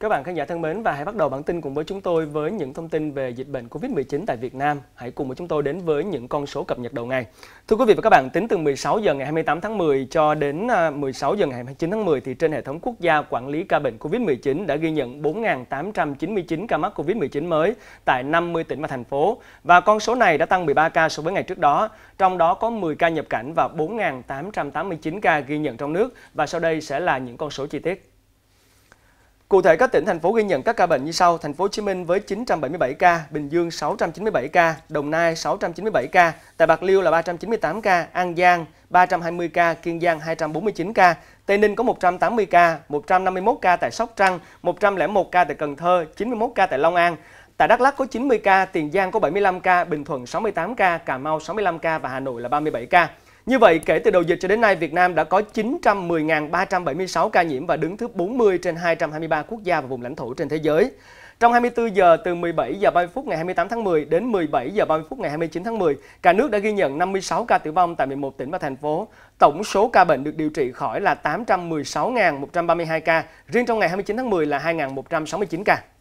Các bạn khán giả thân mến và hãy bắt đầu bản tin cùng với chúng tôi với những thông tin về dịch bệnh Covid-19 tại Việt Nam. Hãy cùng với chúng tôi đến với những con số cập nhật đầu ngày. Thưa quý vị và các bạn, tính từ 16 giờ ngày 28 tháng 10 cho đến 16 à, giờ ngày 29 tháng 10 thì trên hệ thống quốc gia quản lý ca bệnh Covid-19 đã ghi nhận 4.899 ca mắc Covid-19 mới tại 50 tỉnh và thành phố và con số này đã tăng 13 ca so với ngày trước đó, trong đó có 10 ca nhập cảnh và 4.889 ca ghi nhận trong nước và sau đây sẽ là những con số chi tiết. Cụ thể các tỉnh thành phố ghi nhận các ca bệnh như sau: Thành phố Hồ Chí Minh với 977 ca, Bình Dương 697 ca, Đồng Nai 697 ca, tại Bạc Liêu là 398 ca, An Giang 320 ca, Kiên Giang 249 ca, Tây Ninh có 180 ca, 151 ca tại Sóc Trăng, 101 ca tại Cần Thơ, 91 ca tại Long An, Tại Đắk Lắk có 90 ca, Tiền Giang có 75 ca, Bình Thuận 68 ca, Cà Mau 65 ca và Hà Nội là 37 ca. Như vậy, kể từ đầu dịch cho đến nay, Việt Nam đã có 910.376 ca nhiễm và đứng thứ 40 trên 223 quốc gia và vùng lãnh thổ trên thế giới. Trong 24 giờ từ 17 giờ 30 phút ngày 28 tháng 10 đến 17 giờ 30 phút ngày 29 tháng 10, cả nước đã ghi nhận 56 ca tử vong tại 11 tỉnh và thành phố. Tổng số ca bệnh được điều trị khỏi là 816.132 ca, riêng trong ngày 29 tháng 10 là 2.169 ca.